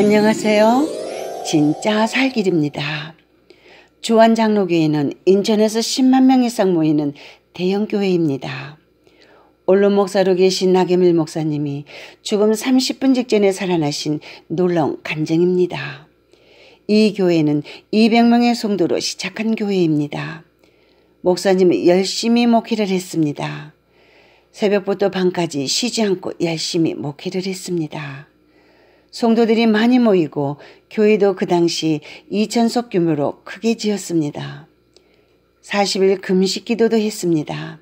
안녕하세요. 진짜 살길입니다. 주안장로교회는 인천에서 10만 명 이상 모이는 대형교회입니다. 올로 목사로 계신 나겸일 목사님이 죽음 30분 직전에 살아나신 놀라운 간증입니다. 이 교회는 200명의 성도로 시작한 교회입니다. 목사님은 열심히 목회를 했습니다. 새벽부터 밤까지 쉬지 않고 열심히 목회를 했습니다. 성도들이 많이 모이고 교회도 그 당시 2천석 규모로 크게 지었습니다. 40일 금식 기도도 했습니다.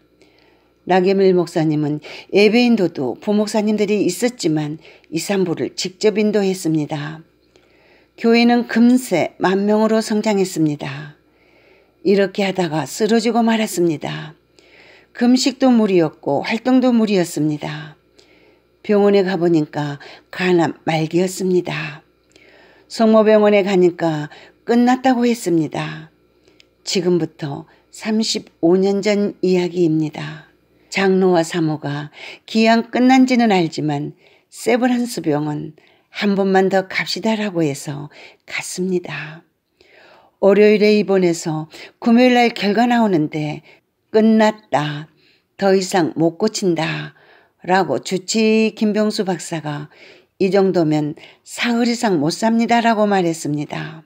나게밀 목사님은 예배 인도도 부목사님들이 있었지만 이산부를 직접 인도했습니다. 교회는 금세 만 명으로 성장했습니다. 이렇게 하다가 쓰러지고 말았습니다. 금식도 무리였고 활동도 무리였습니다. 병원에 가보니까 간암 말기였습니다. 성모병원에 가니까 끝났다고 했습니다. 지금부터 35년 전 이야기입니다. 장로와 사모가 기왕 끝난지는 알지만 세브란스 병원 한 번만 더 갑시다라고 해서 갔습니다. 월요일에 입원해서 금요일날 결과 나오는데 끝났다. 더 이상 못 고친다. 라고 주치 김병수 박사가 이 정도면 사흘 이상 못 삽니다 라고 말했습니다.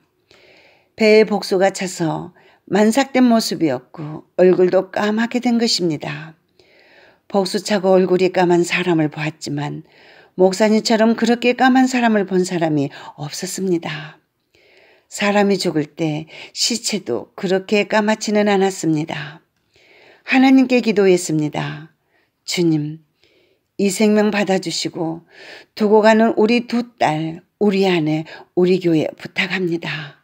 배에 복수가 차서 만삭된 모습이었고 얼굴도 까맣게 된 것입니다. 복수 차고 얼굴이 까만 사람을 보았지만 목사님처럼 그렇게 까만 사람을 본 사람이 없었습니다. 사람이 죽을 때 시체도 그렇게 까맣지는 않았습니다. 하나님께 기도했습니다. 주님, 이 생명 받아주시고 두고 가는 우리 두 딸, 우리 아내, 우리 교회 부탁합니다.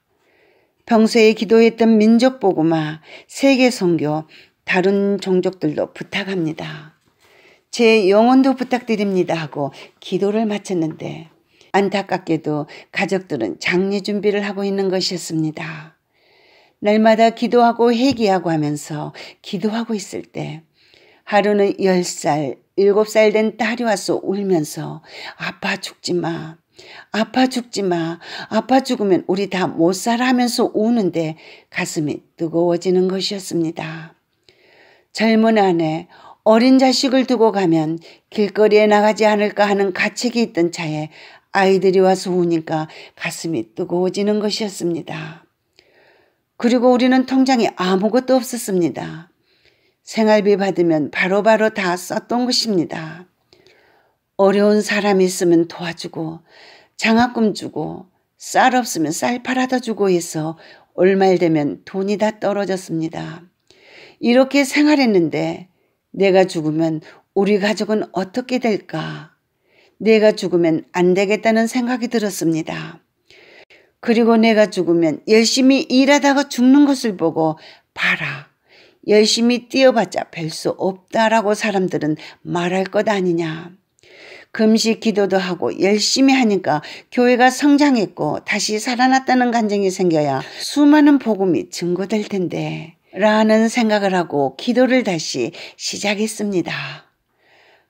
평소에 기도했던 민족 보고마, 세계 선교, 다른 종족들도 부탁합니다. 제 영혼도 부탁드립니다 하고 기도를 마쳤는데 안타깝게도 가족들은 장례 준비를 하고 있는 것이었습니다. 날마다 기도하고 회개하고 하면서 기도하고 있을 때 하루는 10살, 일곱 살 된 딸이 와서 울면서 아빠 죽지 마. 아빠 죽지 마. 아빠 죽으면 우리 다 못 살아 하면서 우는데 가슴이 뜨거워지는 것이었습니다. 젊은 아내, 어린 자식을 두고 가면 길거리에 나가지 않을까 하는 가책이 있던 차에 아이들이 와서 우니까 가슴이 뜨거워지는 것이었습니다. 그리고 우리는 통장에 아무것도 없었습니다. 생활비 받으면 바로바로 바로 다 썼던 것입니다. 어려운 사람 있으면 도와주고 장학금 주고 쌀 없으면 쌀 팔아다 주고 해서 얼말 되면 돈이 다 떨어졌습니다. 이렇게 생활했는데 내가 죽으면 우리 가족은 어떻게 될까? 내가 죽으면 안 되겠다는 생각이 들었습니다. 그리고 내가 죽으면 열심히 일하다가 죽는 것을 보고 봐라. 열심히 뛰어봤자 별 수 없다라고 사람들은 말할 것 아니냐. 금식 기도도 하고 열심히 하니까 교회가 성장했고 다시 살아났다는 간증이 생겨야 수많은 복음이 증거될 텐데 라는 생각을 하고 기도를 다시 시작했습니다.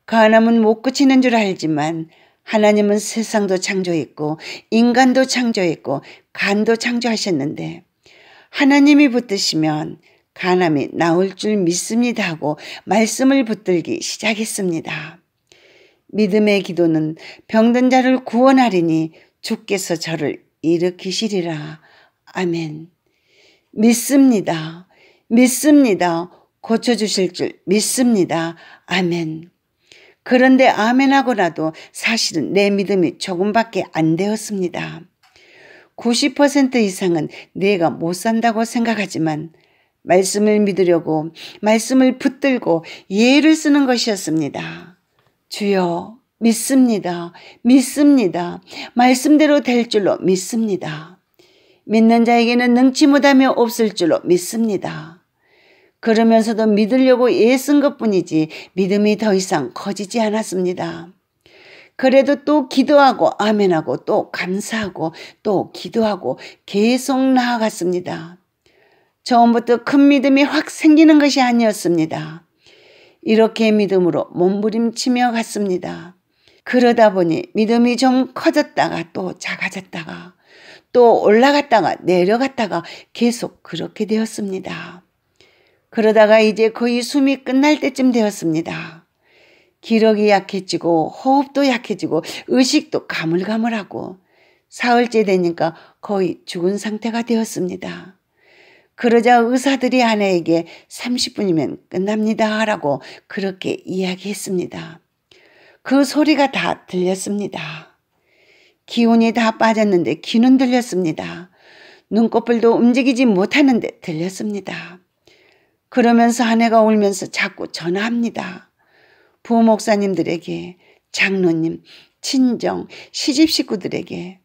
가늠은 못 그치는 줄 알지만 하나님은 세상도 창조했고 인간도 창조했고 간도 창조하셨는데 하나님이 붙드시면 가남이 나올 줄 믿습니다 하고 말씀을 붙들기 시작했습니다. 믿음의 기도는 병든 자를 구원하리니 주께서 저를 일으키시리라. 아멘. 믿습니다. 믿습니다. 고쳐주실 줄 믿습니다. 아멘. 그런데 아멘하고 나도 사실은 내 믿음이 조금밖에 안 되었습니다. 90% 이상은 내가 못 산다고 생각하지만 말씀을 믿으려고 말씀을 붙들고 예를 쓰는 것이었습니다. 주여 믿습니다. 믿습니다. 말씀대로 될 줄로 믿습니다. 믿는 자에게는 능치 못하며 없을 줄로 믿습니다. 그러면서도 믿으려고 예 쓴 것뿐이지 믿음이 더 이상 커지지 않았습니다. 그래도 또 기도하고 아멘하고 또 감사하고 또 기도하고 계속 나아갔습니다. 처음부터 큰 믿음이 확 생기는 것이 아니었습니다. 이렇게 믿음으로 몸부림치며 갔습니다. 그러다 보니 믿음이 좀 커졌다가 또 작아졌다가 또 올라갔다가 내려갔다가 계속 그렇게 되었습니다. 그러다가 이제 거의 숨이 끝날 때쯤 되었습니다. 기력이 약해지고 호흡도 약해지고 의식도 가물가물하고 사흘째 되니까 거의 죽은 상태가 되었습니다. 그러자 의사들이 아내에게 30분이면 끝납니다. 라고 그렇게 이야기했습니다. 그 소리가 다 들렸습니다. 기운이 다 빠졌는데 귀는 들렸습니다. 눈꺼풀도 움직이지 못하는데 들렸습니다. 그러면서 아내가 울면서 자꾸 전화합니다. 부목사님들에게, 장로님, 친정, 시집 식구들에게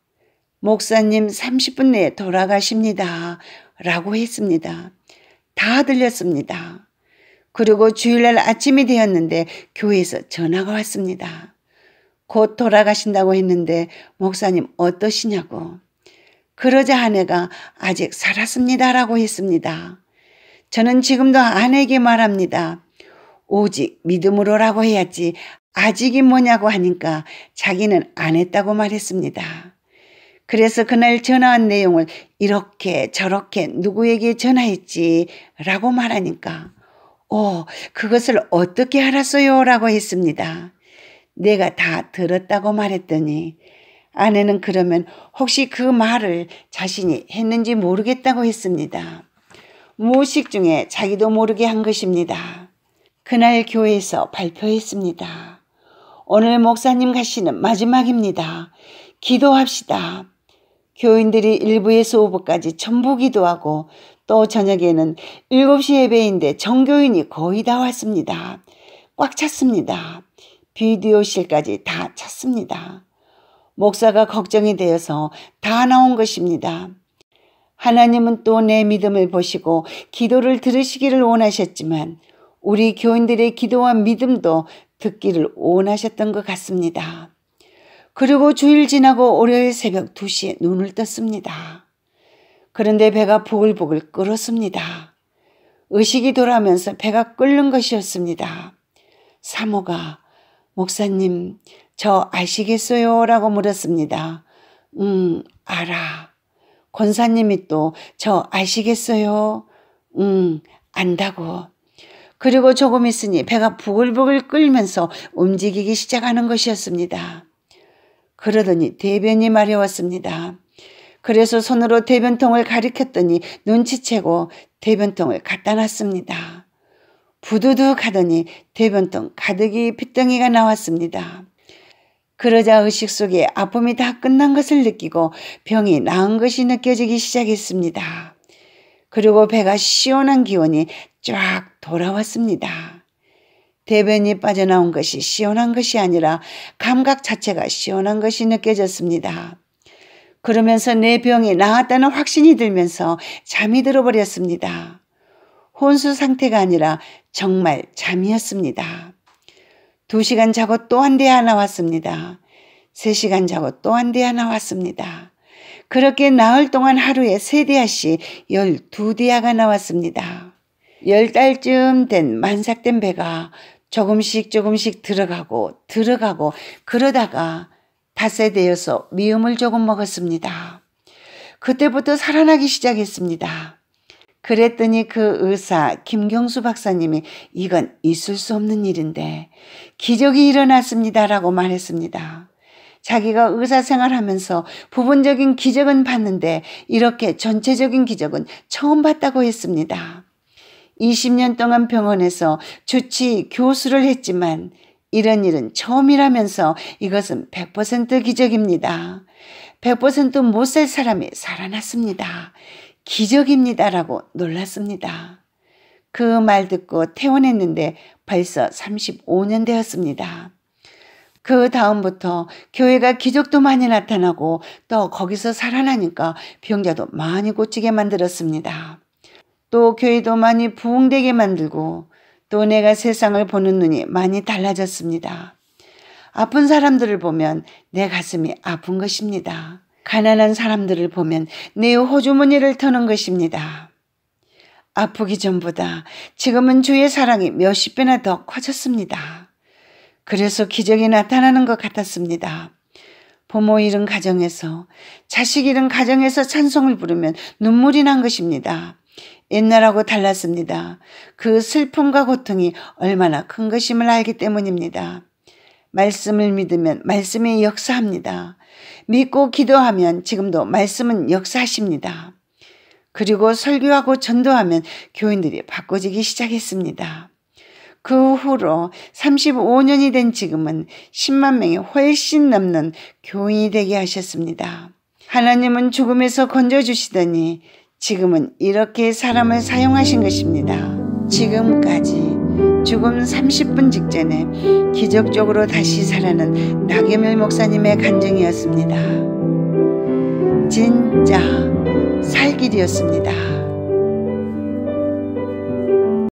목사님 30분 내에 돌아가십니다. 라고 했습니다. 다 들렸습니다. 그리고 주일날 아침이 되었는데 교회에서 전화가 왔습니다. 곧 돌아가신다고 했는데 목사님 어떠시냐고. 그러자 아내가 아직 살았습니다라고 했습니다. 저는 지금도 아내에게 말합니다. 오직 믿음으로라고 해야지 아직이 뭐냐고 하니까 자기는 안 했다고 말했습니다. 그래서 그날 전화한 내용을 이렇게 저렇게 누구에게 전화했지라고 말하니까 오, 어, 그것을 어떻게 알았어요? 라고 했습니다. 내가 다 들었다고 말했더니 아내는 그러면 혹시 그 말을 자신이 했는지 모르겠다고 했습니다. 무의식 중에 자기도 모르게 한 것입니다. 그날 교회에서 발표했습니다. 오늘 목사님 가시는 마지막입니다. 기도합시다. 교인들이 일부에서 오부까지 전부 기도하고 또 저녁에는 7시 예배인데 정교인이 거의 다 왔습니다. 꽉 찼습니다. 비디오실까지 다 찼습니다. 목사가 걱정이 되어서 다 나온 것입니다. 하나님은 또 내 믿음을 보시고 기도를 들으시기를 원하셨지만 우리 교인들의 기도와 믿음도 듣기를 원하셨던 것 같습니다. 그리고 주일 지나고 월요일 새벽 2시에 눈을 떴습니다. 그런데 배가 부글부글 끓었습니다. 의식이 돌아면서 배가 끓는 것이었습니다. 사모가 목사님 저 아시겠어요? 라고 물었습니다. 음 알아. 권사님이 또 저 아시겠어요? 음 안다고. 그리고 조금 있으니 배가 부글부글 끓면서 움직이기 시작하는 것이었습니다. 그러더니 대변이 마려웠습니다. 그래서 손으로 대변통을 가리켰더니 눈치채고 대변통을 갖다 놨습니다. 부두둑 하더니 대변통 가득이 핏덩이가 나왔습니다. 그러자 의식 속에 아픔이 다 끝난 것을 느끼고 병이 나은 것이 느껴지기 시작했습니다. 그리고 배가 시원한 기운이 쫙 돌아왔습니다. 대변이 빠져나온 것이 시원한 것이 아니라 감각 자체가 시원한 것이 느껴졌습니다. 그러면서 내 병이 나았다는 확신이 들면서 잠이 들어버렸습니다. 혼수 상태가 아니라 정말 잠이었습니다. 두시간 자고 또 한대야나 왔습니다. 세시간 자고 또 한대야나 왔습니다. 그렇게 나흘 동안 하루에 세대야씩 열 두대야가 나왔습니다. 열 달쯤 된 만삭된 배가 조금씩 조금씩 들어가고 들어가고 그러다가 닷새 되어서 미음을 조금 먹었습니다. 그때부터 살아나기 시작했습니다. 그랬더니 그 의사 김경수 박사님이 이건 있을 수 없는 일인데 기적이 일어났습니다라고 말했습니다. 자기가 의사 생활하면서 부분적인 기적은 봤는데 이렇게 전체적인 기적은 처음 봤다고 했습니다. 20년 동안 병원에서 주치 교수를 했지만 이런 일은 처음이라면서 이것은 100% 기적입니다. 100%못 살 사람이 살아났습니다. 기적입니다라고 놀랐습니다. 그 말 듣고 퇴원했는데 벌써 35년 되었습니다. 그 다음부터 교회가 기적도 많이 나타나고 또 거기서 살아나니까 병자도 많이 고치게 만들었습니다. 또 교회도 많이 부흥되게 만들고 또 내가 세상을 보는 눈이 많이 달라졌습니다. 아픈 사람들을 보면 내 가슴이 아픈 것입니다. 가난한 사람들을 보면 내 호주머니를 터는 것입니다. 아프기 전보다 지금은 주의 사랑이 몇십 배나 더 커졌습니다. 그래서 기적이 나타나는 것 같았습니다. 부모 잃은 가정에서, 자식 잃은 가정에서 찬송을 부르면 눈물이 난 것입니다. 옛날하고 달랐습니다. 그 슬픔과 고통이 얼마나 큰 것임을 알기 때문입니다. 말씀을 믿으면 말씀이 역사합니다. 믿고 기도하면 지금도 말씀은 역사하십니다. 그리고 설교하고 전도하면 교인들이 바꿔지기 시작했습니다. 그 후로 35년이 된 지금은 10만 명이 훨씬 넘는 교인이 되게 하셨습니다. 하나님은 죽음에서 건져주시더니 지금은 이렇게 사람을 사용하신 것입니다. 지금까지 죽음 30분 직전에 기적적으로 다시 살아난 나겸일 목사님의 간증이었습니다. 진짜 살길이었습니다.